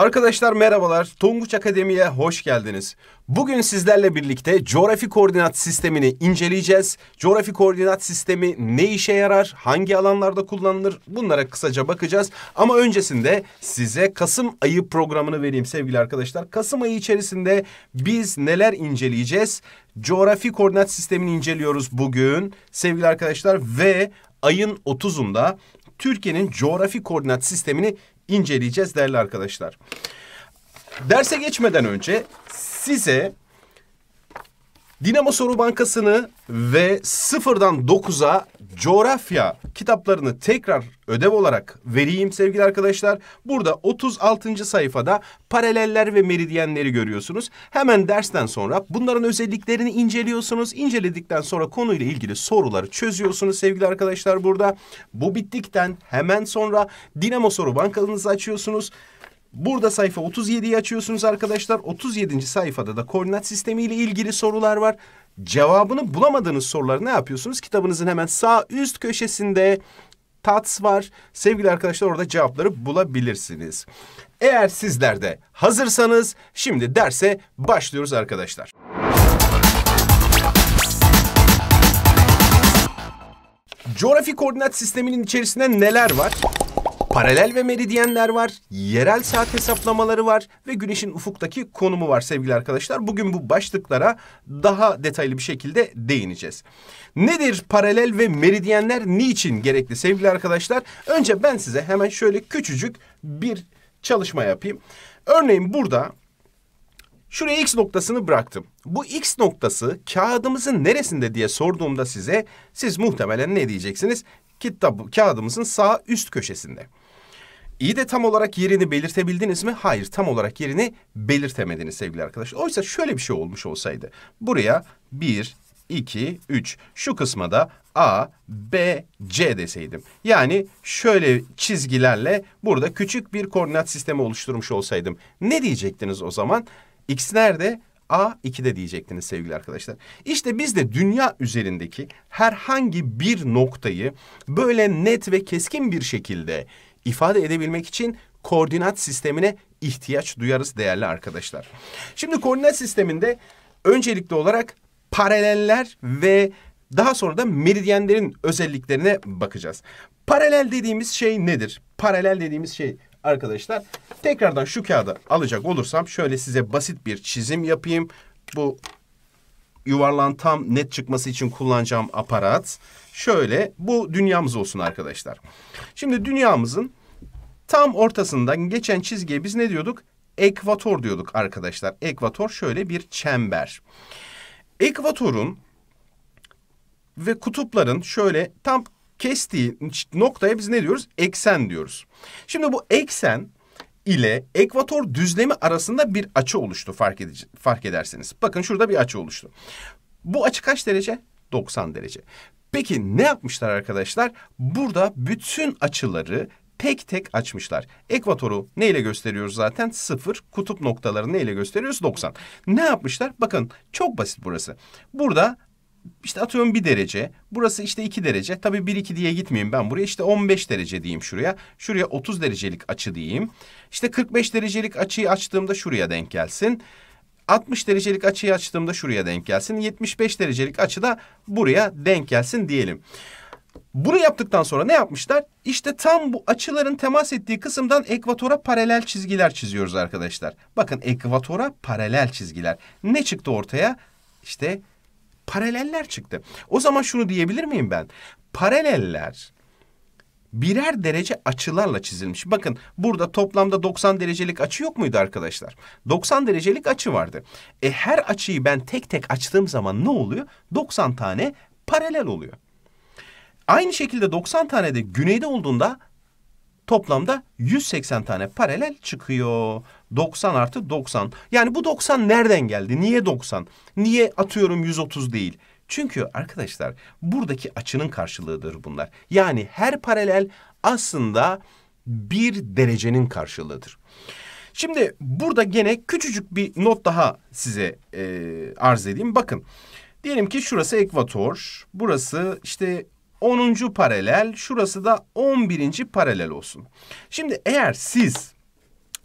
Arkadaşlar merhabalar. Tonguç Akademi'ye hoş geldiniz. Bugün sizlerle birlikte coğrafi koordinat sistemini inceleyeceğiz. Coğrafi koordinat sistemi ne işe yarar, hangi alanlarda kullanılır bunlara kısaca bakacağız. Ama öncesinde size Kasım ayı programını vereyim sevgili arkadaşlar. Kasım ayı içerisinde biz neler inceleyeceğiz? Coğrafi koordinat sistemini inceliyoruz bugün sevgili arkadaşlar ve ayın 30'unda Türkiye'nin coğrafi koordinat sistemini inceleyeceğiz değerli arkadaşlar. Derse geçmeden önce size Dinamo Soru Bankası'nı ve sıfırdan 9'a coğrafya kitaplarını tekrar ödev olarak vereyim sevgili arkadaşlar. Burada 36. sayfada paraleller ve meridyenleri görüyorsunuz. Hemen dersten sonra bunların özelliklerini inceliyorsunuz. İnceledikten sonra konuyla ilgili soruları çözüyorsunuz sevgili arkadaşlar burada. Bu bittikten hemen sonra Dinamo Soru Bankanızı açıyorsunuz. Burada sayfa 37'yi açıyorsunuz arkadaşlar. 37. sayfada da koordinat sistemi ile ilgili sorular var. Cevabını bulamadığınız soruları ne yapıyorsunuz? Kitabınızın hemen sağ üst köşesinde tats var. Sevgili arkadaşlar orada cevapları bulabilirsiniz. Eğer sizler de hazırsanız şimdi derse başlıyoruz arkadaşlar. Coğrafi koordinat sisteminin içerisinde neler var? Paralel ve meridyenler var, yerel saat hesaplamaları var ve güneşin ufuktaki konumu var sevgili arkadaşlar. Bugün bu başlıklara daha detaylı bir şekilde değineceğiz. Nedir paralel ve meridyenler niçin gerekli sevgili arkadaşlar? Önce ben size hemen şöyle küçücük bir çalışma yapayım. Örneğin burada Şuraya x noktasını bıraktım. Bu x noktası kağıdımızın neresinde diye sorduğumda size siz muhtemelen ne diyeceksiniz? Kitap, kağıdımızın sağ üst köşesinde. İyi de tam olarak yerini belirtebildiniz mi? Hayır tam olarak yerini belirtemediniz sevgili arkadaşlar. Oysa şöyle bir şey olmuş olsaydı. Buraya bir, iki, üç. Şu kısma da A, B, C deseydim. Yani şöyle çizgilerle burada küçük bir koordinat sistemi oluşturmuş olsaydım. Ne diyecektiniz o zaman? X nerede? A 2'de diyecektiniz sevgili arkadaşlar. İşte biz de dünya üzerindeki herhangi bir noktayı böyle net ve keskin bir şekilde ifade edebilmek için koordinat sistemine ihtiyaç duyarız değerli arkadaşlar. Şimdi koordinat sisteminde öncelikli olarak paraleller ve daha sonra da meridyenlerin özelliklerine bakacağız. Paralel dediğimiz şey nedir? Paralel dediğimiz şey arkadaşlar tekrardan şu kağıda alacak olursam şöyle size basit bir çizim yapayım. Bu yuvarlan tam net çıkması için kullanacağım aparat. Şöyle bu dünyamız olsun arkadaşlar. Şimdi dünyamızın tam ortasından geçen çizgiye biz ne diyorduk? Ekvator diyorduk arkadaşlar. Ekvator şöyle bir çember. Ekvatorun ve kutupların şöyle tam kestiği noktaya biz ne diyoruz? Eksen diyoruz. Şimdi bu eksen ile ekvator düzlemi arasında bir açı oluştu fark, edici, fark ederseniz. Bakın şurada bir açı oluştu. Bu açı kaç derece? 90 derece. Peki ne yapmışlar arkadaşlar? Burada bütün açıları tek tek açmışlar. Ekvatoru neyle gösteriyoruz zaten? Sıfır. Kutup noktalarını neyle gösteriyoruz? 90. Ne yapmışlar? Bakın çok basit burası. Burada işte atıyorum bir derece. Burası işte iki derece. Tabii bir iki diye gitmeyeyim ben buraya. İşte 15 derece diyeyim şuraya. Şuraya 30 derecelik açı diyeyim. İşte 45 derecelik açıyı açtığımda şuraya denk gelsin. 60 derecelik açıyı açtığımda şuraya denk gelsin. 75 derecelik açı da buraya denk gelsin diyelim. Bunu yaptıktan sonra ne yapmışlar? İşte tam bu açıların temas ettiği kısımdan ekvatora paralel çizgiler çiziyoruz arkadaşlar. Bakın ekvatora paralel çizgiler. Ne çıktı ortaya? İşte paraleller çıktı. O zaman şunu diyebilir miyim ben? Paraleller birer derece açılarla çizilmiş. Bakın burada toplamda 90 derecelik açı yok muydu arkadaşlar? 90 derecelik açı vardı. E her açıyı ben tek tek açtığım zaman ne oluyor? 90 tane paralel oluyor. Aynı şekilde 90 tane de güneyde olduğunda Toplamda 180 tane paralel çıkıyor. 90 artı 90. Yani bu 90 nereden geldi? Niye 90? Niye atıyorum 130 değil? Çünkü arkadaşlar buradaki açının karşılığıdır bunlar. Yani her paralel aslında bir derecenin karşılığıdır. Şimdi burada gene küçücük bir not daha size e, arz edeyim. Bakın diyelim ki şurası ekvator, burası işte 10. paralel, şurası da 11. paralel olsun. Şimdi eğer siz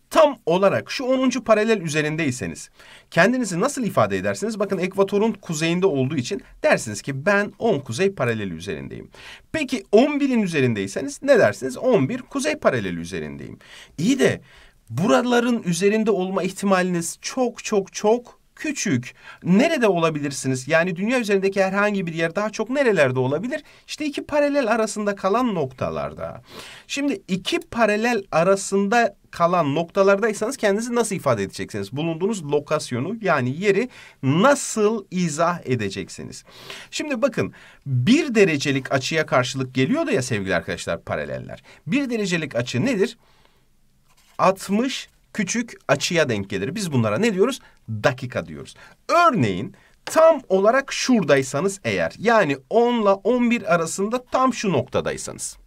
tam olarak şu 10. paralel üzerindeyseniz kendinizi nasıl ifade edersiniz? Bakın ekvatorun kuzeyinde olduğu için dersiniz ki ben 10 kuzey paraleli üzerindeyim. Peki 11'in üzerindeyseniz ne dersiniz? 11 kuzey paraleli üzerindeyim. İyi de buraların üzerinde olma ihtimaliniz çok çok çok küçük. Nerede olabilirsiniz? Yani dünya üzerindeki herhangi bir yer daha çok nerelerde olabilir? İşte iki paralel arasında kalan noktalarda. Şimdi iki paralel arasında kalan noktalardaysanız kendinizi nasıl ifade edeceksiniz? Bulunduğunuz lokasyonu yani yeri nasıl izah edeceksiniz? Şimdi bakın bir derecelik açıya karşılık geliyordu ya sevgili arkadaşlar paraleller. Bir derecelik açı nedir? 60 küçük açıya denk gelir. Biz bunlara ne diyoruz? Dakika diyoruz. Örneğin tam olarak şuradaysanız eğer yani 10 ile 11 arasında tam şu noktadaysanız.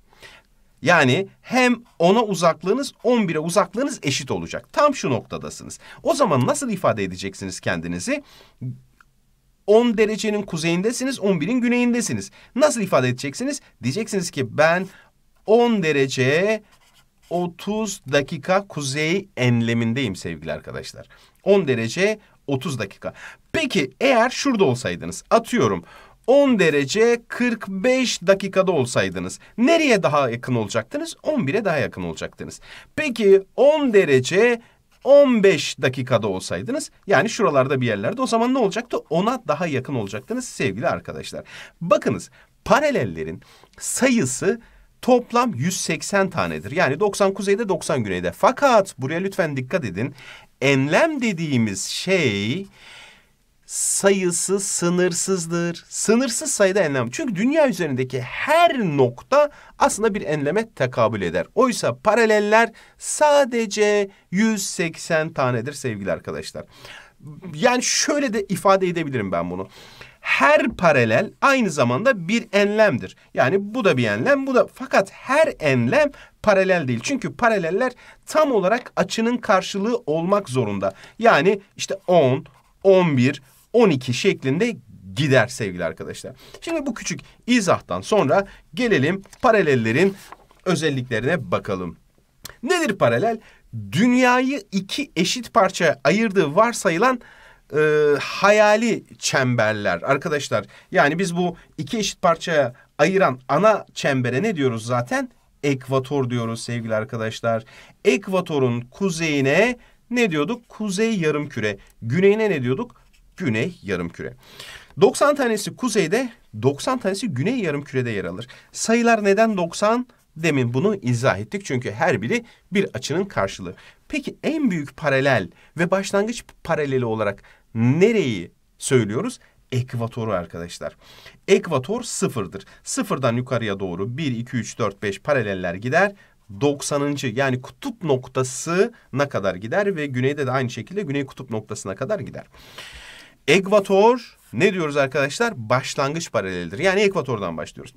Yani hem 10'a uzaklığınız 11'e uzaklığınız eşit olacak. Tam şu noktadasınız. O zaman nasıl ifade edeceksiniz kendinizi? 10 derecenin kuzeyindesiniz, 11'in güneyindesiniz. Nasıl ifade edeceksiniz? Diyeceksiniz ki ben 10 derece 30 dakika kuzey enlemindeyim sevgili arkadaşlar. 10 derece 30 dakika. Peki eğer şurada olsaydınız atıyorum 10 derece 45 dakikada olsaydınız nereye daha yakın olacaktınız? 11'e daha yakın olacaktınız. Peki 10 derece 15 dakikada olsaydınız yani şuralarda bir yerlerde o zaman ne olacaktı? Ona daha yakın olacaktınız sevgili arkadaşlar. Bakınız paralellerin sayısı toplam 180 tanedir. Yani 90 kuzeyde 90 güneyde. Fakat buraya lütfen dikkat edin. Enlem dediğimiz şey sayısı sınırsızdır. Sınırsız sayıda enlem. Çünkü dünya üzerindeki her nokta aslında bir enleme tekabül eder. Oysa paraleller sadece 180 tanedir sevgili arkadaşlar. Yani şöyle de ifade edebilirim ben bunu her paralel aynı zamanda bir enlemdir. Yani bu da bir enlem, bu da fakat her enlem paralel değil. Çünkü paraleller tam olarak açının karşılığı olmak zorunda. Yani işte 10, 11, 12 şeklinde gider sevgili arkadaşlar. Şimdi bu küçük izahtan sonra gelelim paralellerin özelliklerine bakalım. Nedir paralel? Dünyayı iki eşit parçaya ayırdığı varsayılan e, hayali çemberler arkadaşlar. Yani biz bu iki eşit parçaya ayıran ana çembere ne diyoruz zaten? Ekvator diyoruz sevgili arkadaşlar. Ekvatorun kuzeyine ne diyorduk? Kuzey yarım küre. Güneyine ne diyorduk? Güney yarım küre. 90 tanesi kuzeyde, 90 tanesi güney yarım kürede yer alır. Sayılar neden 90? Demin bunu izah ettik çünkü her biri bir açının karşılığı. Peki en büyük paralel ve başlangıç paraleli olarak nereyi söylüyoruz? ekvatoru arkadaşlar. Ekvator sıfırdır. Sıfırdan yukarıya doğru 1, 2, 3, 4, 5 paraleller gider. 90. yani kutup noktasına kadar gider ve güneyde de aynı şekilde güney kutup noktasına kadar gider. Ekvator ne diyoruz arkadaşlar? Başlangıç paraleldir. Yani ekvatordan başlıyoruz.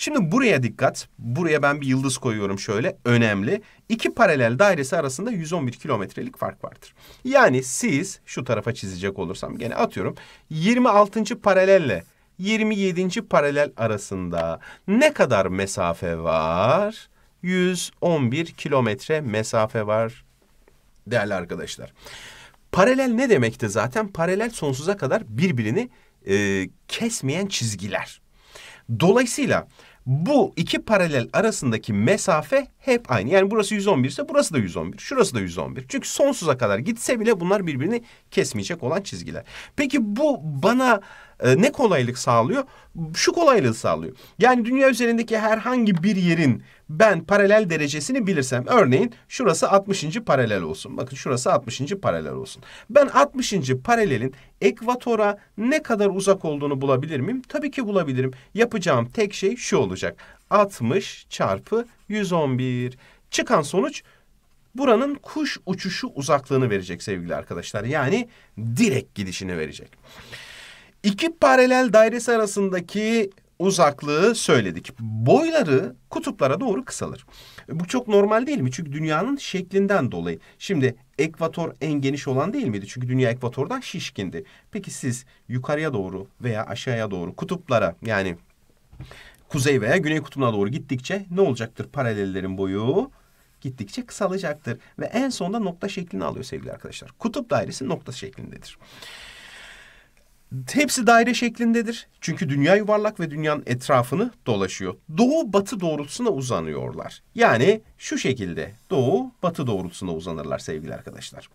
Şimdi buraya dikkat. Buraya ben bir yıldız koyuyorum şöyle. Önemli. İki paralel dairesi arasında 111 kilometrelik fark vardır. Yani siz şu tarafa çizecek olursam gene atıyorum. 26. paralelle 27. paralel arasında ne kadar mesafe var? 111 kilometre mesafe var değerli arkadaşlar. Paralel ne demekti zaten? Paralel sonsuza kadar birbirini e, kesmeyen çizgiler. Dolayısıyla bu iki paralel arasındaki mesafe hep aynı. Yani burası 111 ise burası da 111, şurası da 111. Çünkü sonsuza kadar gitse bile bunlar birbirini kesmeyecek olan çizgiler. Peki bu bana e, ne kolaylık sağlıyor? Şu kolaylığı sağlıyor. Yani dünya üzerindeki herhangi bir yerin ben paralel derecesini bilirsem örneğin şurası 60. paralel olsun. Bakın şurası 60. paralel olsun. Ben 60. paralelin ekvatora ne kadar uzak olduğunu bulabilir miyim? Tabii ki bulabilirim. Yapacağım tek şey şu olacak. 60 çarpı 111. Çıkan sonuç buranın kuş uçuşu uzaklığını verecek sevgili arkadaşlar. Yani direkt gidişini verecek. İki paralel dairesi arasındaki uzaklığı söyledik. Boyları kutuplara doğru kısalır. Bu çok normal değil mi? Çünkü dünyanın şeklinden dolayı. Şimdi ekvator en geniş olan değil miydi? Çünkü dünya ekvatordan şişkindi. Peki siz yukarıya doğru veya aşağıya doğru kutuplara yani kuzey veya güney kutbuna doğru gittikçe ne olacaktır paralellerin boyu? gittikçe kısalacaktır ve en sonunda nokta şeklini alıyor sevgili arkadaşlar. Kutup dairesi nokta şeklindedir. Hepsi daire şeklindedir. Çünkü dünya yuvarlak ve dünyanın etrafını dolaşıyor. Doğu batı doğrultusuna uzanıyorlar. Yani şu şekilde doğu batı doğrultusuna uzanırlar sevgili arkadaşlar.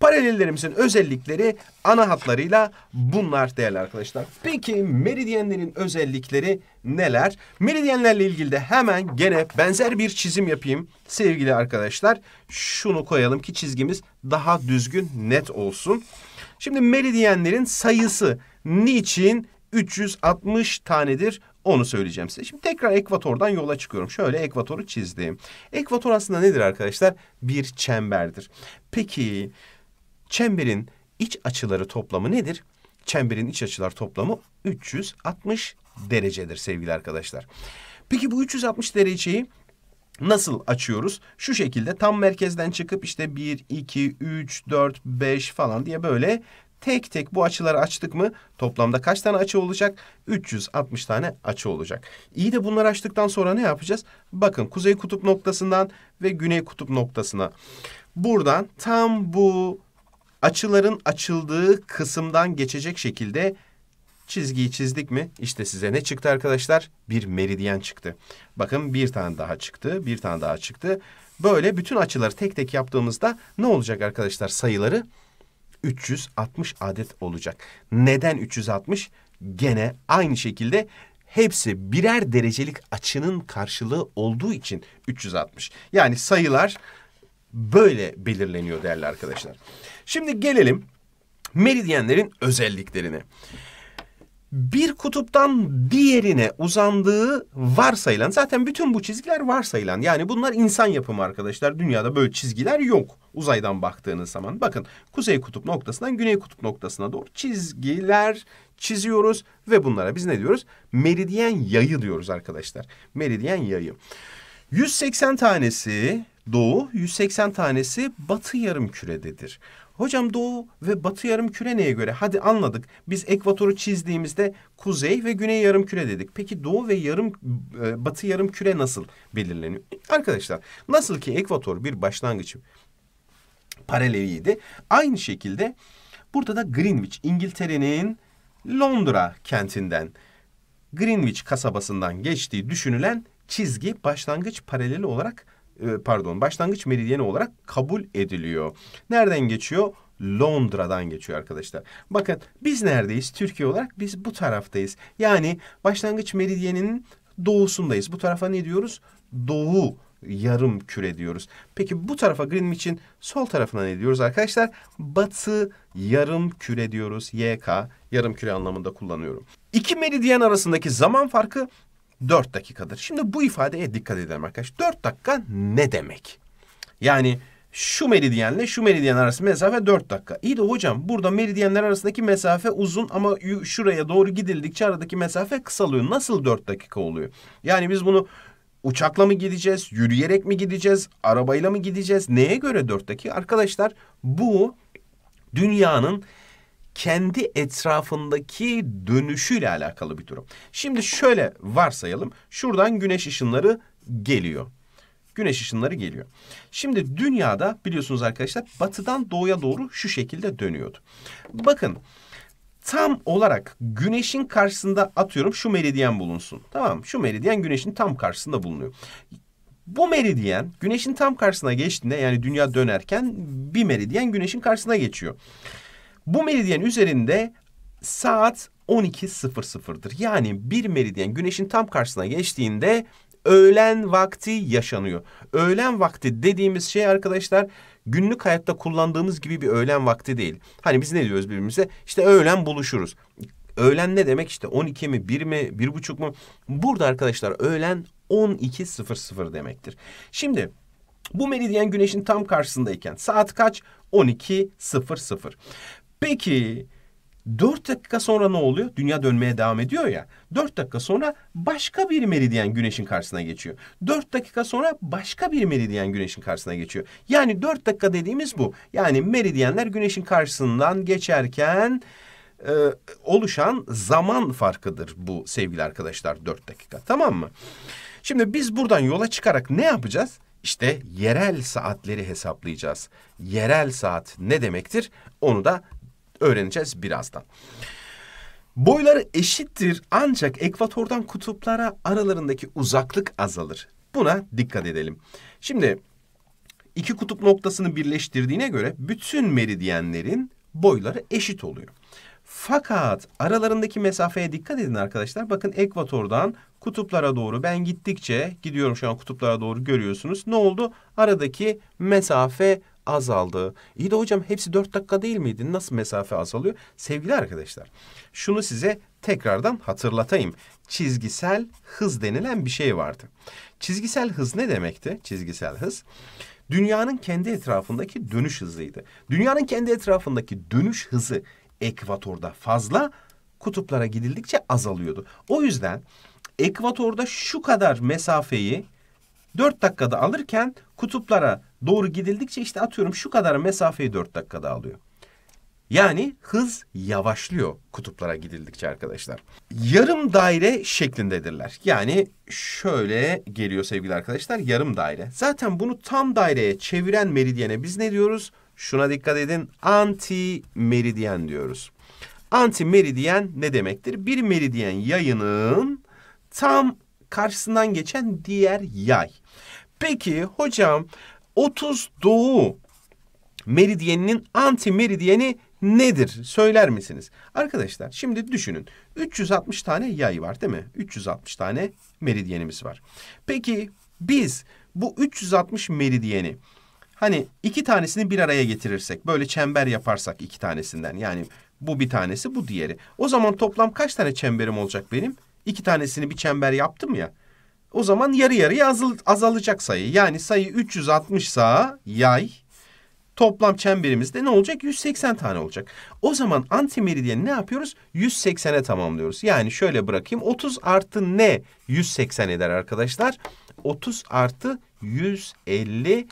Paralellerimizin özellikleri ana hatlarıyla bunlar değerli arkadaşlar. Peki meridyenlerin özellikleri neler? Meridyenlerle ilgili de hemen gene benzer bir çizim yapayım sevgili arkadaşlar. Şunu koyalım ki çizgimiz daha düzgün net olsun. Şimdi meridyenlerin sayısı niçin 360 tanedir onu söyleyeceğim size. Şimdi tekrar ekvatordan yola çıkıyorum. Şöyle ekvatoru çizdim. Ekvator aslında nedir arkadaşlar? Bir çemberdir. Peki çemberin iç açıları toplamı nedir? Çemberin iç açılar toplamı 360 derecedir sevgili arkadaşlar. Peki bu 360 dereceyi Nasıl açıyoruz? Şu şekilde tam merkezden çıkıp işte 1, 2, 3, 4, 5 falan diye böyle tek tek bu açıları açtık mı toplamda kaç tane açı olacak? 360 tane açı olacak. İyi de bunları açtıktan sonra ne yapacağız? Bakın kuzey kutup noktasından ve güney kutup noktasına. Buradan tam bu açıların açıldığı kısımdan geçecek şekilde Çizgiyi çizdik mi? İşte size ne çıktı arkadaşlar? Bir meridyen çıktı. Bakın bir tane daha çıktı, bir tane daha çıktı. Böyle bütün açıları tek tek yaptığımızda ne olacak arkadaşlar sayıları? 360 adet olacak. Neden 360? Gene aynı şekilde hepsi birer derecelik açının karşılığı olduğu için 360. Yani sayılar böyle belirleniyor değerli arkadaşlar. Şimdi gelelim meridyenlerin özelliklerine bir kutuptan diğerine uzandığı varsayılan zaten bütün bu çizgiler varsayılan yani bunlar insan yapımı arkadaşlar dünyada böyle çizgiler yok uzaydan baktığınız zaman bakın kuzey kutup noktasından güney kutup noktasına doğru çizgiler çiziyoruz ve bunlara biz ne diyoruz meridyen yayı diyoruz arkadaşlar meridyen yayı 180 tanesi doğu, 180 tanesi batı yarım kürededir. Hocam doğu ve batı yarım küre neye göre? Hadi anladık. Biz ekvatoru çizdiğimizde kuzey ve güney yarım küre dedik. Peki doğu ve yarım e, batı yarım küre nasıl belirleniyor? Arkadaşlar nasıl ki ekvator bir başlangıç paraleliydi. Aynı şekilde burada da Greenwich İngiltere'nin Londra kentinden Greenwich kasabasından geçtiği düşünülen çizgi başlangıç paraleli olarak e, pardon başlangıç meridyeni olarak kabul ediliyor. Nereden geçiyor? Londra'dan geçiyor arkadaşlar. Bakın biz neredeyiz? Türkiye olarak biz bu taraftayız. Yani başlangıç meridyeninin doğusundayız. Bu tarafa ne diyoruz? Doğu yarım küre diyoruz. Peki bu tarafa Greenwich'in sol tarafına ne diyoruz arkadaşlar? Batı yarım küre diyoruz. YK yarım küre anlamında kullanıyorum. İki meridyen arasındaki zaman farkı 4 dakikadır. Şimdi bu ifadeye dikkat edelim arkadaş. 4 dakika ne demek? Yani şu meridyenle şu meridyen arası mesafe 4 dakika. İyi de hocam burada meridyenler arasındaki mesafe uzun ama şuraya doğru gidildikçe aradaki mesafe kısalıyor. Nasıl 4 dakika oluyor? Yani biz bunu uçakla mı gideceğiz, yürüyerek mi gideceğiz, arabayla mı gideceğiz? Neye göre 4 dakika? Arkadaşlar bu dünyanın kendi etrafındaki dönüşüyle alakalı bir durum. Şimdi şöyle varsayalım. Şuradan güneş ışınları geliyor. Güneş ışınları geliyor. Şimdi dünyada biliyorsunuz arkadaşlar batıdan doğuya doğru şu şekilde dönüyordu. Bakın tam olarak güneşin karşısında atıyorum şu meridyen bulunsun. Tamam Şu meridyen güneşin tam karşısında bulunuyor. Bu meridyen güneşin tam karşısına geçtiğinde yani dünya dönerken bir meridyen güneşin karşısına geçiyor. Bu meridyen üzerinde saat 12.00'dır. Yani bir meridyen güneşin tam karşısına geçtiğinde öğlen vakti yaşanıyor. Öğlen vakti dediğimiz şey arkadaşlar günlük hayatta kullandığımız gibi bir öğlen vakti değil. Hani biz ne diyoruz birbirimize? İşte öğlen buluşuruz. Öğlen ne demek işte 12 mi 1 mi buçuk mu? Burada arkadaşlar öğlen 12.00 demektir. Şimdi bu meridyen güneşin tam karşısındayken saat kaç? 12.00. Peki dört dakika sonra ne oluyor? Dünya dönmeye devam ediyor ya. Dört dakika sonra başka bir meridyen güneşin karşısına geçiyor. Dört dakika sonra başka bir meridyen güneşin karşısına geçiyor. Yani dört dakika dediğimiz bu. Yani meridyenler güneşin karşısından geçerken e, oluşan zaman farkıdır bu sevgili arkadaşlar dört dakika tamam mı? Şimdi biz buradan yola çıkarak ne yapacağız? İşte yerel saatleri hesaplayacağız. Yerel saat ne demektir? Onu da öğreneceğiz birazdan. Boyları eşittir ancak ekvatordan kutuplara aralarındaki uzaklık azalır. Buna dikkat edelim. Şimdi iki kutup noktasını birleştirdiğine göre bütün meridyenlerin boyları eşit oluyor. Fakat aralarındaki mesafeye dikkat edin arkadaşlar. Bakın ekvatordan kutuplara doğru ben gittikçe gidiyorum şu an kutuplara doğru görüyorsunuz. Ne oldu? Aradaki mesafe azaldı. İyi de hocam hepsi dört dakika değil miydi? Nasıl mesafe azalıyor? Sevgili arkadaşlar şunu size tekrardan hatırlatayım. Çizgisel hız denilen bir şey vardı. Çizgisel hız ne demekti? Çizgisel hız dünyanın kendi etrafındaki dönüş hızıydı. Dünyanın kendi etrafındaki dönüş hızı ekvatorda fazla kutuplara gidildikçe azalıyordu. O yüzden ekvatorda şu kadar mesafeyi 4 dakikada alırken kutuplara doğru gidildikçe işte atıyorum şu kadar mesafeyi 4 dakikada alıyor. Yani hız yavaşlıyor kutuplara gidildikçe arkadaşlar. Yarım daire şeklindedirler. Yani şöyle geliyor sevgili arkadaşlar yarım daire. Zaten bunu tam daireye çeviren meridyene biz ne diyoruz? Şuna dikkat edin anti meridyen diyoruz. Anti meridyen ne demektir? Bir meridyen yayının tam karşısından geçen diğer yay. Peki hocam 30 doğu meridyeninin anti meridyeni nedir? Söyler misiniz? Arkadaşlar şimdi düşünün. 360 tane yay var değil mi? 360 tane meridyenimiz var. Peki biz bu 360 meridyeni hani iki tanesini bir araya getirirsek böyle çember yaparsak iki tanesinden yani bu bir tanesi bu diğeri. O zaman toplam kaç tane çemberim olacak benim? İki tanesini bir çember yaptım ya. O zaman yarı yarıya azal, azalacak sayı. Yani sayı 360 sa yay toplam çemberimizde ne olacak? 180 tane olacak. O zaman antimeridyeni ne yapıyoruz? 180'e tamamlıyoruz. Yani şöyle bırakayım. 30 artı ne 180 eder arkadaşlar? 30 artı 150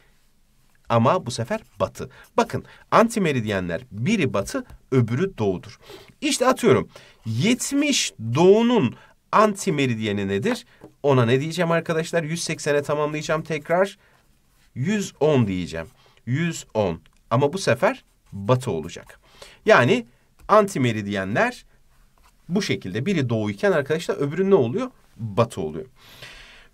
ama bu sefer batı. Bakın antimeridyenler biri batı öbürü doğudur. İşte atıyorum 70 doğunun antimeridyeni nedir? Ona ne diyeceğim arkadaşlar? 180'e tamamlayacağım tekrar. 110 diyeceğim. 110. Ama bu sefer batı olacak. Yani antimeridyenler bu şekilde biri doğuyken arkadaşlar öbürü ne oluyor? Batı oluyor.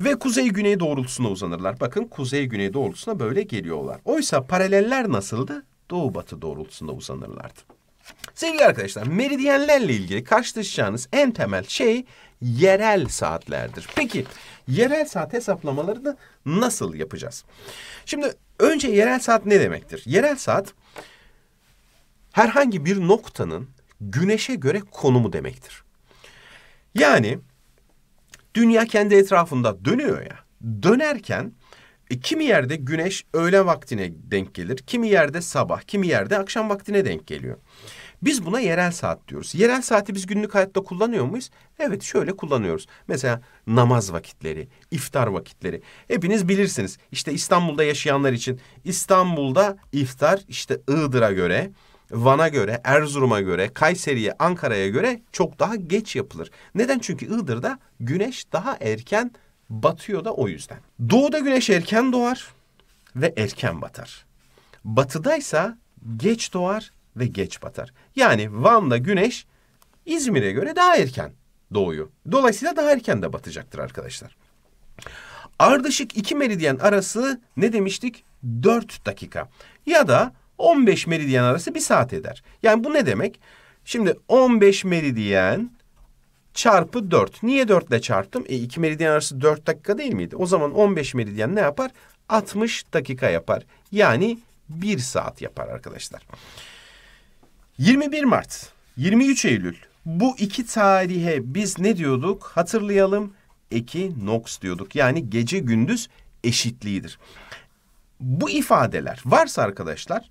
Ve kuzey güney doğrultusuna uzanırlar. Bakın kuzey güney doğrultusuna böyle geliyorlar. Oysa paraleller nasıldı? Doğu batı doğrultusunda uzanırlardı. Sevgili arkadaşlar meridyenlerle ilgili karşılaşacağınız en temel şey yerel saatlerdir. Peki yerel saat hesaplamalarını nasıl yapacağız? Şimdi önce yerel saat ne demektir? Yerel saat herhangi bir noktanın güneşe göre konumu demektir. Yani dünya kendi etrafında dönüyor ya. Dönerken e, kimi yerde güneş öğle vaktine denk gelir, kimi yerde sabah, kimi yerde akşam vaktine denk geliyor. Biz buna yerel saat diyoruz. Yerel saati biz günlük hayatta kullanıyor muyuz? Evet şöyle kullanıyoruz. Mesela namaz vakitleri, iftar vakitleri. Hepiniz bilirsiniz. İşte İstanbul'da yaşayanlar için İstanbul'da iftar işte Iğdır'a göre, Van'a göre, Erzurum'a göre, Kayseri'ye, Ankara'ya göre çok daha geç yapılır. Neden? Çünkü Iğdır'da güneş daha erken batıyor da o yüzden. Doğuda güneş erken doğar ve erken batar. Batıdaysa geç doğar ve geç batar. Yani Van'da güneş İzmir'e göre daha erken doğuyor. Dolayısıyla daha erken de batacaktır arkadaşlar. Ardışık iki meridyen arası ne demiştik? 4 dakika ya da 15 meridyen arası bir saat eder. Yani bu ne demek? Şimdi 15 meridyen çarpı 4. Niye 4 ile çarptım? E 2 meridyen arası 4 dakika değil miydi? O zaman 15 meridyen ne yapar? 60 dakika yapar. Yani 1 saat yapar arkadaşlar. 21 Mart, 23 Eylül. Bu iki tarihe biz ne diyorduk? Hatırlayalım. Eki Ekinoks diyorduk. Yani gece gündüz eşitliğidir. Bu ifadeler varsa arkadaşlar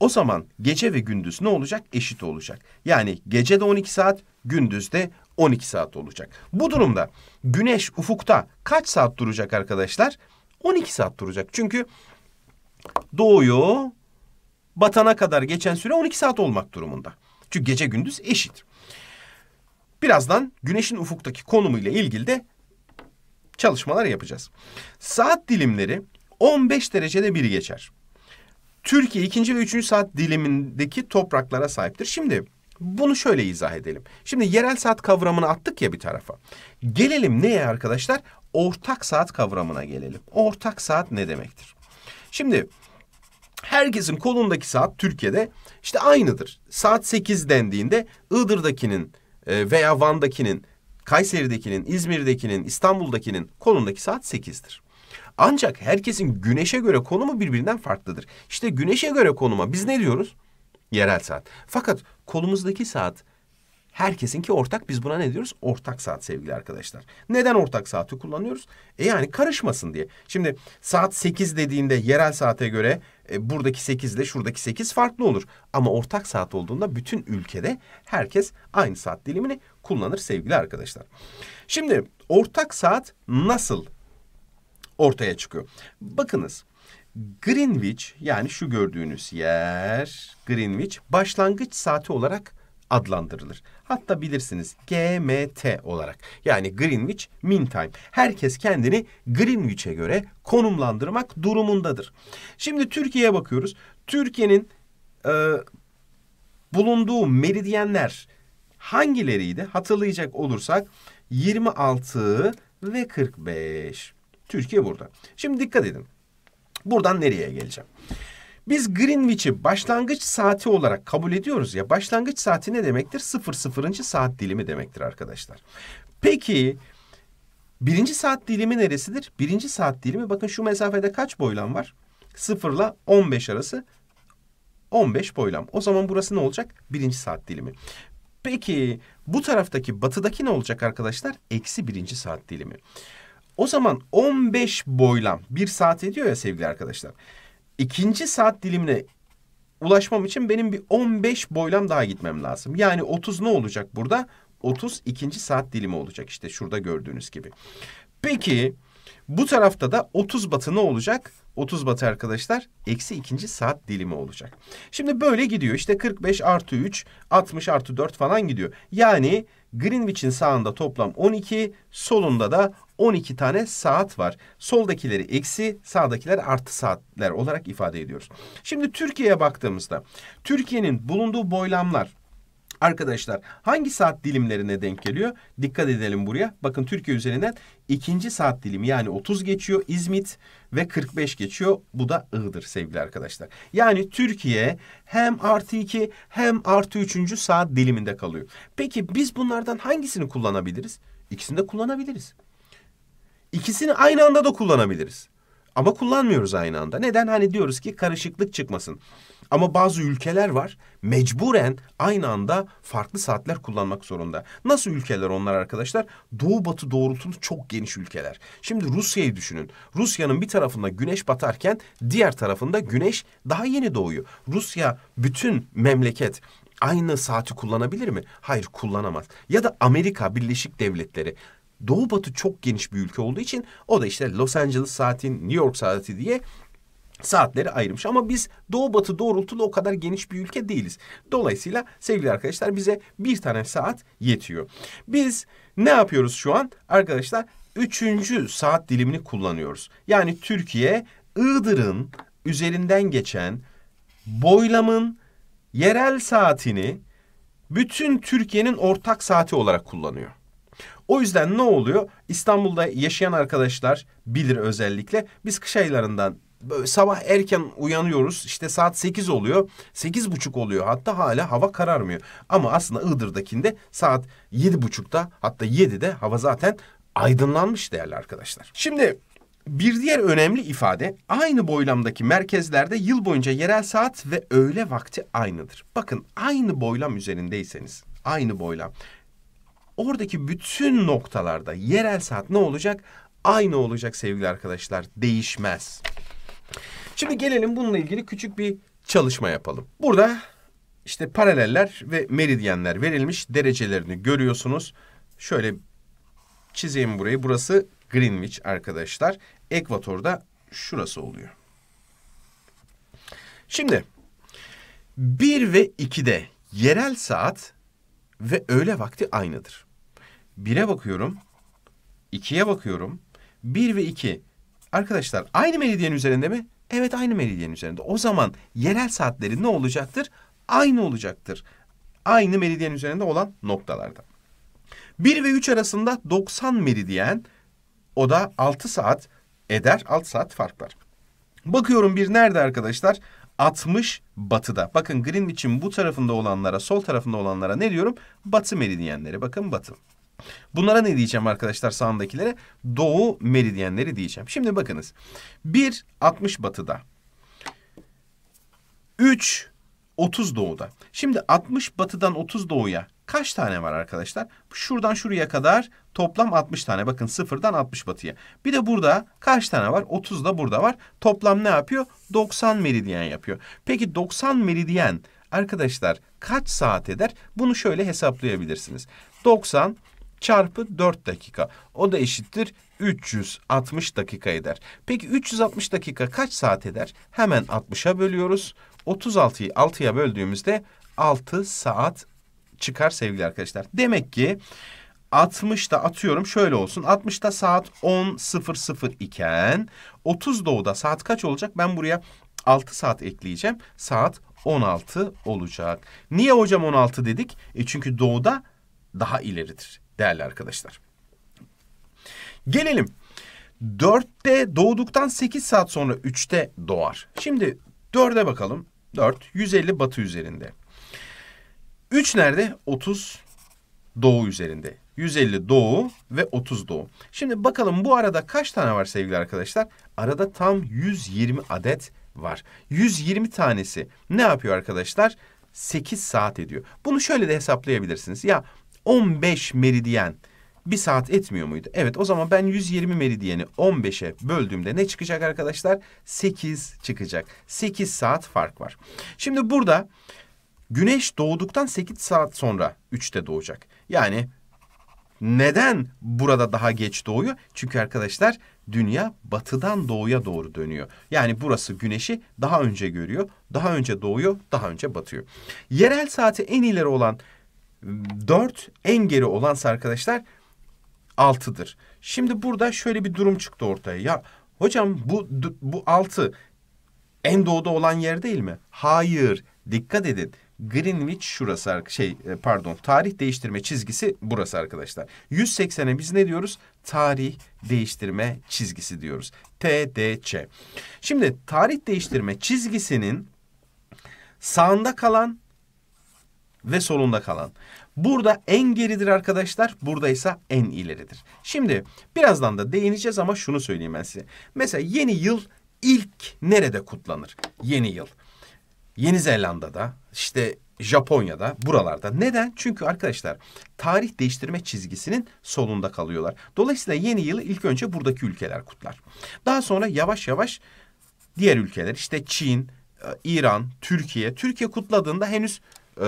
o zaman gece ve gündüz ne olacak? Eşit olacak. Yani gece de 12 saat, gündüz de 12 saat olacak. Bu durumda güneş ufukta kaç saat duracak arkadaşlar? 12 saat duracak. Çünkü doğuyor, batana kadar geçen süre 12 saat olmak durumunda. Çünkü gece gündüz eşit. Birazdan güneşin ufuktaki konumu ile ilgili de çalışmalar yapacağız. Saat dilimleri 15 derecede bir geçer. Türkiye ikinci ve üçüncü saat dilimindeki topraklara sahiptir. Şimdi bunu şöyle izah edelim. Şimdi yerel saat kavramını attık ya bir tarafa. Gelelim neye arkadaşlar? Ortak saat kavramına gelelim. Ortak saat ne demektir? Şimdi herkesin kolundaki saat Türkiye'de işte aynıdır. Saat 8 dendiğinde Iğdır'dakinin e, veya Van'dakinin, Kayseri'dekinin, İzmir'dekinin, İstanbul'dakinin kolundaki saat 8'dir. Ancak herkesin güneşe göre konumu birbirinden farklıdır. İşte güneşe göre konuma biz ne diyoruz? Yerel saat. Fakat kolumuzdaki saat herkesinki ortak. Biz buna ne diyoruz? Ortak saat sevgili arkadaşlar. Neden ortak saati kullanıyoruz? E yani karışmasın diye. Şimdi saat 8 dediğinde yerel saate göre e, buradaki 8 ile şuradaki 8 farklı olur. Ama ortak saat olduğunda bütün ülkede herkes aynı saat dilimini kullanır sevgili arkadaşlar. Şimdi ortak saat nasıl ortaya çıkıyor? Bakınız Greenwich yani şu gördüğünüz yer Greenwich başlangıç saati olarak adlandırılır. Hatta bilirsiniz GMT olarak yani Greenwich Mean Time. Herkes kendini Greenwich'e göre konumlandırmak durumundadır. Şimdi Türkiye'ye bakıyoruz. Türkiye'nin e, bulunduğu meridyenler hangileriydi? Hatırlayacak olursak 26 ve 45. Türkiye burada. Şimdi dikkat edin. Buradan nereye geleceğim? Biz Greenwich'i başlangıç saati olarak kabul ediyoruz ya. Başlangıç saati ne demektir? 00. saat dilimi demektir arkadaşlar. Peki birinci saat dilimi neresidir? Birinci saat dilimi bakın şu mesafede kaç boylam var? 0 ile 15 arası 15 boylam. O zaman burası ne olacak? Birinci saat dilimi. Peki bu taraftaki batıdaki ne olacak arkadaşlar? Eksi birinci saat dilimi. O zaman 15 boylam bir saat ediyor ya sevgili arkadaşlar ikinci saat dilimine ulaşmam için benim bir 15 boylam daha gitmem lazım. Yani 30 ne olacak burada? 30 ikinci saat dilimi olacak işte şurada gördüğünüz gibi. Peki bu tarafta da 30 batı ne olacak? 30 batı arkadaşlar eksi ikinci saat dilimi olacak. Şimdi böyle gidiyor işte 45 artı 3 60 artı 4 falan gidiyor. Yani Greenwich'in sağında toplam 12 solunda da 12 tane saat var. Soldakileri eksi, sağdakiler artı saatler olarak ifade ediyoruz. Şimdi Türkiye'ye baktığımızda Türkiye'nin bulunduğu boylamlar Arkadaşlar hangi saat dilimlerine denk geliyor? Dikkat edelim buraya. Bakın Türkiye üzerinden ikinci saat dilimi yani 30 geçiyor İzmit ve 45 geçiyor. Bu da Iğdır sevgili arkadaşlar. Yani Türkiye hem artı 2 hem artı 3. saat diliminde kalıyor. Peki biz bunlardan hangisini kullanabiliriz? İkisini de kullanabiliriz. İkisini aynı anda da kullanabiliriz. Ama kullanmıyoruz aynı anda. Neden? Hani diyoruz ki karışıklık çıkmasın. Ama bazı ülkeler var mecburen aynı anda farklı saatler kullanmak zorunda. Nasıl ülkeler onlar arkadaşlar? Doğu batı doğrultulu çok geniş ülkeler. Şimdi Rusya'yı düşünün. Rusya'nın bir tarafında güneş batarken diğer tarafında güneş daha yeni doğuyor. Rusya bütün memleket aynı saati kullanabilir mi? Hayır kullanamaz. Ya da Amerika Birleşik Devletleri doğu batı çok geniş bir ülke olduğu için o da işte Los Angeles saatin, New York saati diye saatleri ayırmış. Ama biz doğu batı doğrultulu o kadar geniş bir ülke değiliz. Dolayısıyla sevgili arkadaşlar bize bir tane saat yetiyor. Biz ne yapıyoruz şu an? Arkadaşlar üçüncü saat dilimini kullanıyoruz. Yani Türkiye Iğdır'ın üzerinden geçen boylamın yerel saatini bütün Türkiye'nin ortak saati olarak kullanıyor. O yüzden ne oluyor? İstanbul'da yaşayan arkadaşlar bilir özellikle. Biz kış aylarından böyle sabah erken uyanıyoruz. İşte saat 8 oluyor. 8 buçuk oluyor. Hatta hala hava kararmıyor. Ama aslında Iğdır'dakinde saat 7 buçukta hatta 7'de hava zaten aydınlanmış değerli arkadaşlar. Şimdi bir diğer önemli ifade aynı boylamdaki merkezlerde yıl boyunca yerel saat ve öğle vakti aynıdır. Bakın aynı boylam üzerindeyseniz aynı boylam Oradaki bütün noktalarda yerel saat ne olacak? Aynı olacak sevgili arkadaşlar. Değişmez. Şimdi gelelim bununla ilgili küçük bir çalışma yapalım. Burada işte paraleller ve meridyenler verilmiş derecelerini görüyorsunuz. Şöyle çizeyim burayı. Burası Greenwich arkadaşlar. Ekvatorda şurası oluyor. Şimdi 1 ve 2'de yerel saat ve öğle vakti aynıdır. 1'e bakıyorum. 2'ye bakıyorum. 1 ve 2. Arkadaşlar aynı meridyen üzerinde mi? Evet aynı meridyen üzerinde. O zaman yerel saatleri ne olacaktır? Aynı olacaktır. Aynı meridyen üzerinde olan noktalarda. 1 ve 3 arasında 90 meridyen o da 6 saat eder. 6 saat fark var. Bakıyorum bir nerede arkadaşlar? 60 batıda. Bakın Greenwich'in bu tarafında olanlara, sol tarafında olanlara ne diyorum? Batı meridyenleri. Bakın batı. Bunlara ne diyeceğim arkadaşlar sağındakilere? Doğu meridyenleri diyeceğim. Şimdi bakınız. 1 60 batıda. 3 30 doğuda. Şimdi 60 batıdan 30 doğuya kaç tane var arkadaşlar? Şuradan şuraya kadar toplam 60 tane. Bakın sıfırdan 60 batıya. Bir de burada kaç tane var? 30 da burada var. Toplam ne yapıyor? 90 meridyen yapıyor. Peki 90 meridyen arkadaşlar kaç saat eder? Bunu şöyle hesaplayabilirsiniz. 90 çarpı 4 dakika. O da eşittir 360 dakika eder. Peki 360 dakika kaç saat eder? Hemen 60'a bölüyoruz. 36'yı 6'ya böldüğümüzde 6 saat çıkar sevgili arkadaşlar. Demek ki 60'da atıyorum şöyle olsun. 60'da saat 10.00 iken 30 doğuda saat kaç olacak? Ben buraya 6 saat ekleyeceğim. Saat 16 olacak. Niye hocam 16 dedik? E çünkü doğuda daha ileridir değerli arkadaşlar. Gelelim. 4'te doğduktan 8 saat sonra 3'te doğar. Şimdi 4'e bakalım. 4 150 batı üzerinde. 3 nerede? 30 doğu üzerinde. 150 doğu ve 30 doğu. Şimdi bakalım bu arada kaç tane var sevgili arkadaşlar? Arada tam 120 adet var. 120 tanesi ne yapıyor arkadaşlar? 8 saat ediyor. Bunu şöyle de hesaplayabilirsiniz. Ya 15 meridyen bir saat etmiyor muydu? Evet o zaman ben 120 meridyeni 15'e böldüğümde ne çıkacak arkadaşlar? 8 çıkacak. 8 saat fark var. Şimdi burada güneş doğduktan 8 saat sonra 3'te doğacak. Yani neden burada daha geç doğuyor? Çünkü arkadaşlar dünya batıdan doğuya doğru dönüyor. Yani burası güneşi daha önce görüyor, daha önce doğuyor, daha önce batıyor. Yerel saati en ileri olan 4 en geri olansa arkadaşlar 6'dır. Şimdi burada şöyle bir durum çıktı ortaya. Ya hocam bu bu 6 en doğuda olan yer değil mi? Hayır. Dikkat edin. Greenwich şurası şey e, pardon tarih değiştirme çizgisi burası arkadaşlar. 180'e biz ne diyoruz? Tarih değiştirme çizgisi diyoruz. TDC. Şimdi tarih değiştirme çizgisinin sağında kalan ve solunda kalan. Burada en geridir arkadaşlar, burada ise en ileridir. Şimdi birazdan da değineceğiz ama şunu söyleyeyim ben size. Mesela yeni yıl ilk nerede kutlanır? Yeni yıl. Yeni Zelanda'da, işte Japonya'da, buralarda. Neden? Çünkü arkadaşlar tarih değiştirme çizgisinin solunda kalıyorlar. Dolayısıyla yeni yılı ilk önce buradaki ülkeler kutlar. Daha sonra yavaş yavaş diğer ülkeler işte Çin, e, İran, Türkiye. Türkiye kutladığında henüz e,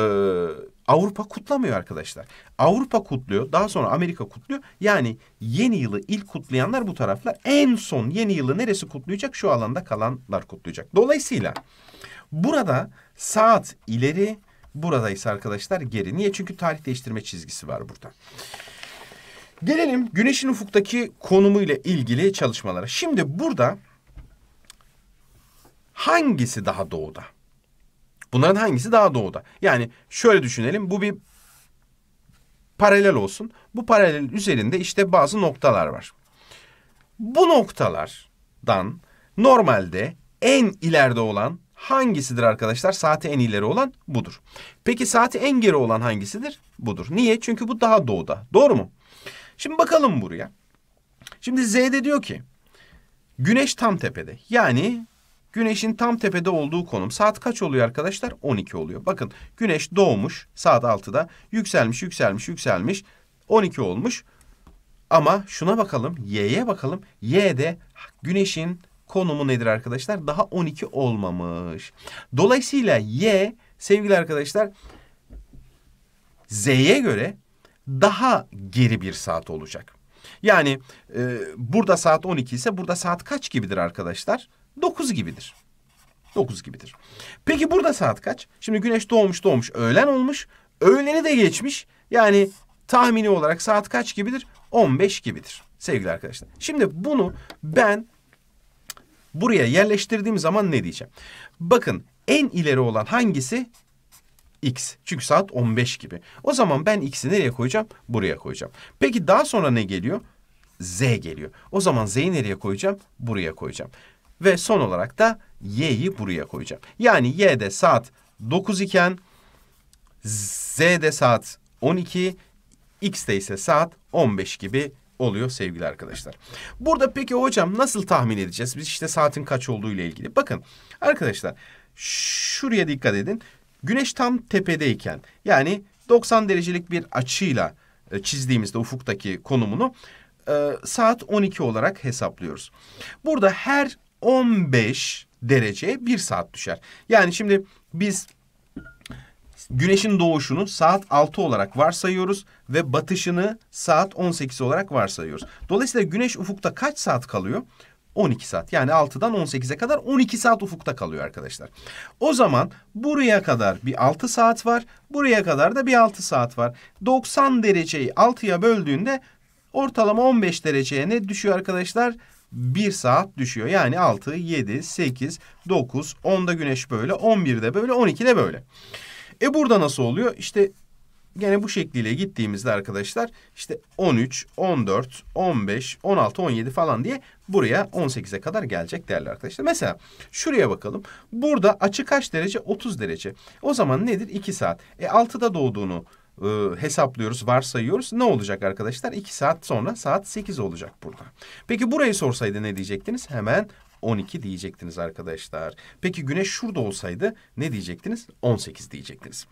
Avrupa kutlamıyor arkadaşlar. Avrupa kutluyor, daha sonra Amerika kutluyor. Yani yeni yılı ilk kutlayanlar bu taraflar. En son yeni yılı neresi kutlayacak? Şu alanda kalanlar kutlayacak. Dolayısıyla burada saat ileri, burada ise arkadaşlar geri. Niye? Çünkü tarih değiştirme çizgisi var burada. Gelelim güneşin ufuktaki konumu ile ilgili çalışmalara. Şimdi burada hangisi daha doğuda? Bunların hangisi daha doğuda? Yani şöyle düşünelim. Bu bir paralel olsun. Bu paralelin üzerinde işte bazı noktalar var. Bu noktalardan normalde en ileride olan hangisidir arkadaşlar? Saati en ileri olan budur. Peki saati en geri olan hangisidir? Budur. Niye? Çünkü bu daha doğuda. Doğru mu? Şimdi bakalım buraya. Şimdi Z'de diyor ki güneş tam tepede. Yani Güneşin tam tepede olduğu konum saat kaç oluyor arkadaşlar? 12 oluyor. Bakın güneş doğmuş saat 6'da yükselmiş yükselmiş yükselmiş 12 olmuş. Ama şuna bakalım Y'ye bakalım. Y'de güneşin konumu nedir arkadaşlar? Daha 12 olmamış. Dolayısıyla Y sevgili arkadaşlar Z'ye göre daha geri bir saat olacak. Yani e, burada saat 12 ise burada saat kaç gibidir arkadaşlar? 9 gibidir. 9 gibidir. Peki burada saat kaç? Şimdi güneş doğmuş doğmuş öğlen olmuş. Öğleni de geçmiş. Yani tahmini olarak saat kaç gibidir? 15 gibidir sevgili arkadaşlar. Şimdi bunu ben buraya yerleştirdiğim zaman ne diyeceğim? Bakın en ileri olan hangisi? X. Çünkü saat 15 gibi. O zaman ben X'i nereye koyacağım? Buraya koyacağım. Peki daha sonra ne geliyor? Z geliyor. O zaman Z'yi nereye koyacağım? Buraya koyacağım. Ve son olarak da y'yi buraya koyacağım. Yani y'de saat 9 iken z'de saat 12, x'de ise saat 15 gibi oluyor sevgili arkadaşlar. Burada peki hocam nasıl tahmin edeceğiz? Biz işte saatin kaç olduğu ile ilgili. Bakın arkadaşlar şuraya dikkat edin. Güneş tam tepedeyken yani 90 derecelik bir açıyla e, çizdiğimizde ufuktaki konumunu e, saat 12 olarak hesaplıyoruz. Burada her 15 derece 1 saat düşer. Yani şimdi biz güneşin doğuşunu saat 6 olarak varsayıyoruz ve batışını saat 18 olarak varsayıyoruz. Dolayısıyla güneş ufukta kaç saat kalıyor? 12 saat. Yani 6'dan 18'e kadar 12 saat ufukta kalıyor arkadaşlar. O zaman buraya kadar bir 6 saat var. Buraya kadar da bir 6 saat var. 90 dereceyi 6'ya böldüğünde ortalama 15 dereceye ne düşüyor arkadaşlar? 1 saat düşüyor. Yani 6, 7, 8, 9, 10'da güneş böyle, 11'de böyle, 12'de böyle. E burada nasıl oluyor? İşte gene bu şekliyle gittiğimizde arkadaşlar işte 13, 14, 15, 16, 17 falan diye buraya 18'e kadar gelecek değerli arkadaşlar. Mesela şuraya bakalım. Burada açı kaç derece? 30 derece. O zaman nedir? 2 saat. E 6'da doğduğunu e, hesaplıyoruz, varsayıyoruz. Ne olacak arkadaşlar? İki saat sonra saat sekiz olacak burada. Peki burayı sorsaydı ne diyecektiniz? Hemen 12 diyecektiniz arkadaşlar. Peki güneş şurada olsaydı ne diyecektiniz? 18 diyecektiniz.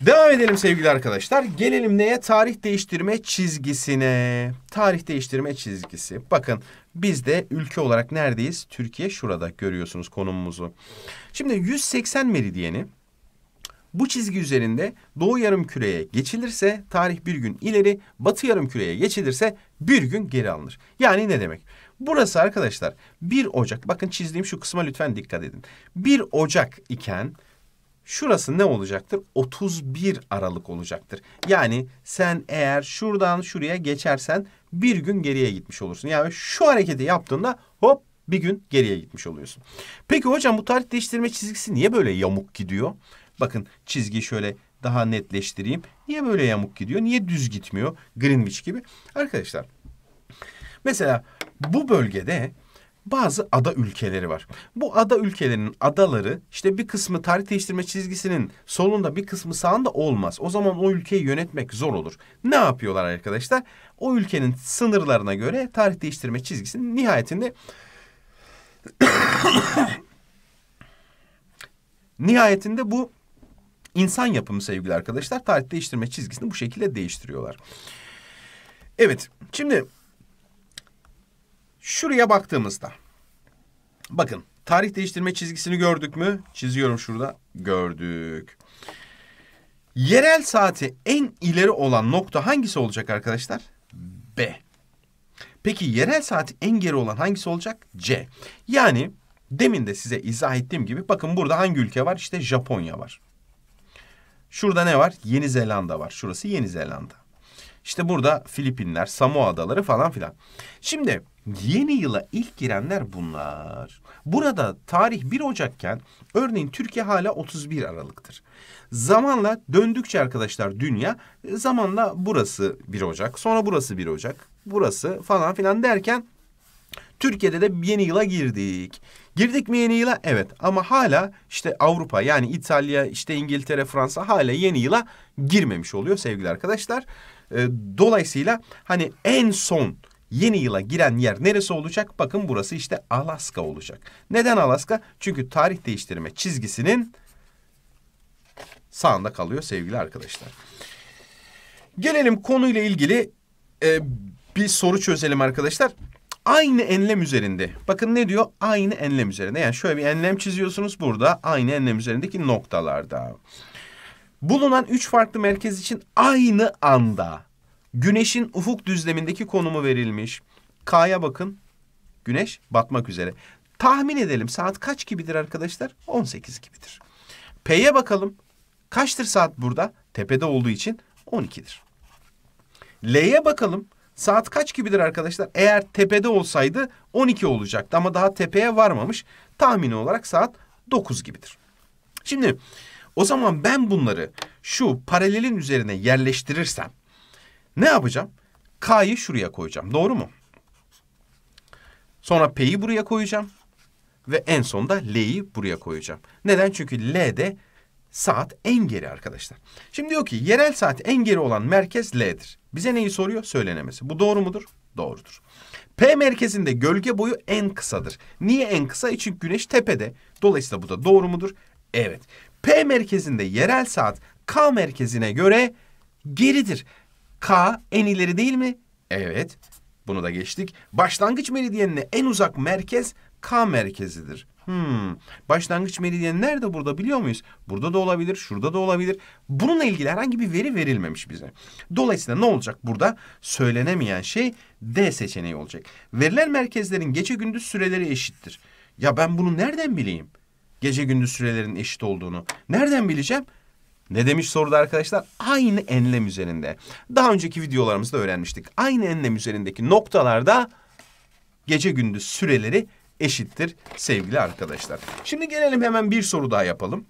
Devam edelim sevgili arkadaşlar. Gelelim neye? Tarih değiştirme çizgisine. Tarih değiştirme çizgisi. Bakın biz de ülke olarak neredeyiz? Türkiye şurada görüyorsunuz konumumuzu. Şimdi 180 meridyeni bu çizgi üzerinde doğu Yarımküreye geçilirse tarih bir gün ileri, batı Yarımküreye geçilirse bir gün geri alınır. Yani ne demek? Burası arkadaşlar 1 Ocak. Bakın çizdiğim şu kısma lütfen dikkat edin. 1 Ocak iken Şurası ne olacaktır? 31 Aralık olacaktır. Yani sen eğer şuradan şuraya geçersen bir gün geriye gitmiş olursun. Yani şu hareketi yaptığında hop bir gün geriye gitmiş oluyorsun. Peki hocam bu tarih değiştirme çizgisi niye böyle yamuk gidiyor? Bakın çizgi şöyle daha netleştireyim. Niye böyle yamuk gidiyor? Niye düz gitmiyor? Greenwich gibi. Arkadaşlar mesela bu bölgede bazı ada ülkeleri var. Bu ada ülkelerinin adaları işte bir kısmı tarih değiştirme çizgisinin solunda bir kısmı sağında olmaz. O zaman o ülkeyi yönetmek zor olur. Ne yapıyorlar arkadaşlar? O ülkenin sınırlarına göre tarih değiştirme çizgisinin nihayetinde nihayetinde bu İnsan yapımı sevgili arkadaşlar. Tarih değiştirme çizgisini bu şekilde değiştiriyorlar. Evet şimdi şuraya baktığımızda bakın tarih değiştirme çizgisini gördük mü? Çiziyorum şurada. Gördük. Yerel saati en ileri olan nokta hangisi olacak arkadaşlar? B. Peki yerel saati en geri olan hangisi olacak? C. Yani demin de size izah ettiğim gibi bakın burada hangi ülke var? İşte Japonya var. Şurada ne var? Yeni Zelanda var. Şurası Yeni Zelanda. İşte burada Filipinler, Samoa Adaları falan filan. Şimdi yeni yıla ilk girenler bunlar. Burada tarih 1 Ocak'ken örneğin Türkiye hala 31 Aralık'tır. Zamanla döndükçe arkadaşlar dünya zamanla burası 1 Ocak, sonra burası 1 Ocak, burası falan filan derken Türkiye'de de yeni yıla girdik. Girdik mi yeni yıla? Evet ama hala işte Avrupa yani İtalya, işte İngiltere, Fransa hala yeni yıla girmemiş oluyor sevgili arkadaşlar. Ee, dolayısıyla hani en son yeni yıla giren yer neresi olacak? Bakın burası işte Alaska olacak. Neden Alaska? Çünkü tarih değiştirme çizgisinin sağında kalıyor sevgili arkadaşlar. Gelelim konuyla ilgili e, bir soru çözelim arkadaşlar aynı enlem üzerinde. Bakın ne diyor? Aynı enlem üzerinde. Yani şöyle bir enlem çiziyorsunuz burada. Aynı enlem üzerindeki noktalarda. Bulunan üç farklı merkez için aynı anda. Güneşin ufuk düzlemindeki konumu verilmiş. K'ya bakın. Güneş batmak üzere. Tahmin edelim saat kaç gibidir arkadaşlar? 18 gibidir. P'ye bakalım. Kaçtır saat burada? Tepede olduğu için 12'dir. L'ye bakalım. Saat kaç gibidir arkadaşlar? Eğer tepede olsaydı 12 olacaktı ama daha tepeye varmamış. Tahmini olarak saat 9 gibidir. Şimdi o zaman ben bunları şu paralelin üzerine yerleştirirsem ne yapacağım? K'yı şuraya koyacağım. Doğru mu? Sonra P'yi buraya koyacağım. Ve en sonunda L'yi buraya koyacağım. Neden? Çünkü L'de saat en geri arkadaşlar. Şimdi diyor ki yerel saat en geri olan merkez L'dir. Bize neyi soruyor? Söylenemesi. Bu doğru mudur? Doğrudur. P merkezinde gölge boyu en kısadır. Niye en kısa? E çünkü güneş tepede. Dolayısıyla bu da doğru mudur? Evet. P merkezinde yerel saat K merkezine göre geridir. K en ileri değil mi? Evet. Bunu da geçtik. Başlangıç meridyenine en uzak merkez K merkezidir. Hmm, başlangıç meridyeni nerede burada biliyor muyuz? Burada da olabilir, şurada da olabilir. Bununla ilgili herhangi bir veri verilmemiş bize. Dolayısıyla ne olacak burada? Söylenemeyen şey D seçeneği olacak. Verilen merkezlerin gece gündüz süreleri eşittir. Ya ben bunu nereden bileyim? Gece gündüz sürelerin eşit olduğunu. Nereden bileceğim? Ne demiş soruda arkadaşlar? Aynı enlem üzerinde. Daha önceki videolarımızda öğrenmiştik. Aynı enlem üzerindeki noktalarda gece gündüz süreleri eşittir eşittir sevgili arkadaşlar. Şimdi gelelim hemen bir soru daha yapalım.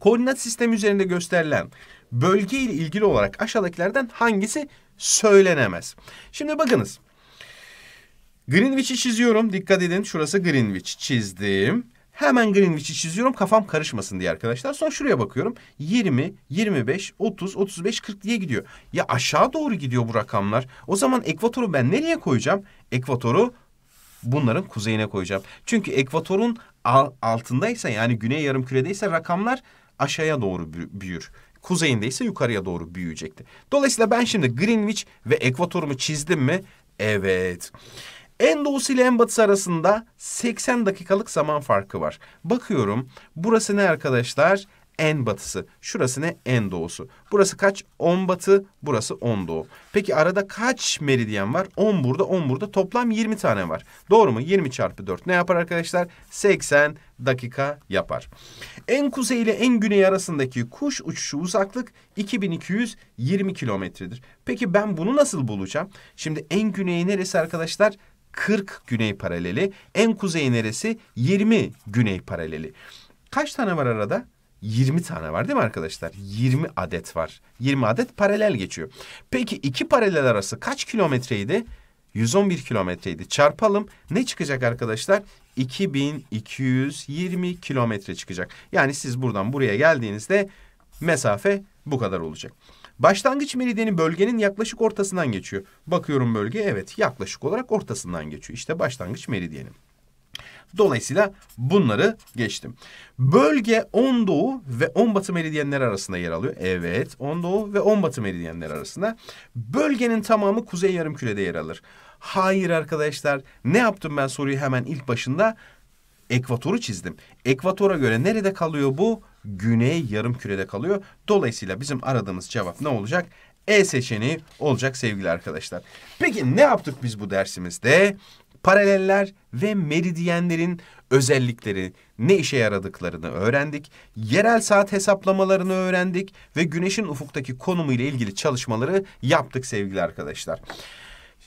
Koordinat sistemi üzerinde gösterilen bölge ile ilgili olarak aşağıdakilerden hangisi söylenemez? Şimdi bakınız. Greenwich'i çiziyorum. Dikkat edin şurası Greenwich çizdim. Hemen Greenwich'i çiziyorum kafam karışmasın diye arkadaşlar. Sonra şuraya bakıyorum. 20, 25, 30, 35, 40 diye gidiyor. Ya aşağı doğru gidiyor bu rakamlar. O zaman ekvatoru ben nereye koyacağım? Ekvatoru bunların kuzeyine koyacağım. Çünkü ekvatorun altındaysa yani güney yarım küredeyse rakamlar aşağıya doğru büyür. Kuzeyinde ise yukarıya doğru büyüyecekti. Dolayısıyla ben şimdi Greenwich ve ekvatorumu çizdim mi? Evet. En doğusu ile en batısı arasında 80 dakikalık zaman farkı var. Bakıyorum burası ne arkadaşlar? en batısı. Şurası ne? En doğusu. Burası kaç? 10 batı, burası 10 doğu. Peki arada kaç meridyen var? 10 burada, 10 burada. Toplam 20 tane var. Doğru mu? 20 çarpı 4 ne yapar arkadaşlar? 80 dakika yapar. En kuzey ile en güney arasındaki kuş uçuşu uzaklık 2220 kilometredir. Peki ben bunu nasıl bulacağım? Şimdi en güneyi neresi arkadaşlar? 40 güney paraleli. En kuzey neresi? 20 güney paraleli. Kaç tane var arada? 20 tane var değil mi arkadaşlar? 20 adet var. 20 adet paralel geçiyor. Peki iki paralel arası kaç kilometreydi? 111 kilometreydi. Çarpalım. Ne çıkacak arkadaşlar? 2220 kilometre çıkacak. Yani siz buradan buraya geldiğinizde mesafe bu kadar olacak. Başlangıç meridyeni bölgenin yaklaşık ortasından geçiyor. Bakıyorum bölge evet yaklaşık olarak ortasından geçiyor. İşte başlangıç meridyenim. Dolayısıyla bunları geçtim. Bölge 10 doğu ve 10 batı meridyenleri arasında yer alıyor. Evet 10 doğu ve 10 batı meridyenleri arasında. Bölgenin tamamı kuzey yarımkürede yer alır. Hayır arkadaşlar ne yaptım ben soruyu hemen ilk başında? Ekvatoru çizdim. Ekvatora göre nerede kalıyor bu? Güney yarım kürede kalıyor. Dolayısıyla bizim aradığımız cevap ne olacak? E seçeneği olacak sevgili arkadaşlar. Peki ne yaptık biz bu dersimizde? Paraleller ve meridyenlerin özellikleri, ne işe yaradıklarını öğrendik, yerel saat hesaplamalarını öğrendik ve güneşin ufuktaki konumu ile ilgili çalışmaları yaptık sevgili arkadaşlar.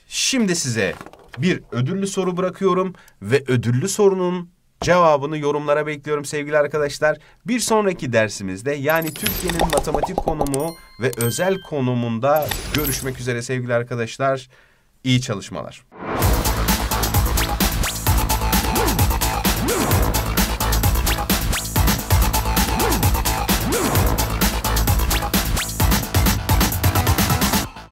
Şimdi size bir ödüllü soru bırakıyorum ve ödüllü sorunun Cevabını yorumlara bekliyorum sevgili arkadaşlar. Bir sonraki dersimizde yani Türkiye'nin matematik konumu ve özel konumunda görüşmek üzere sevgili arkadaşlar. İyi çalışmalar.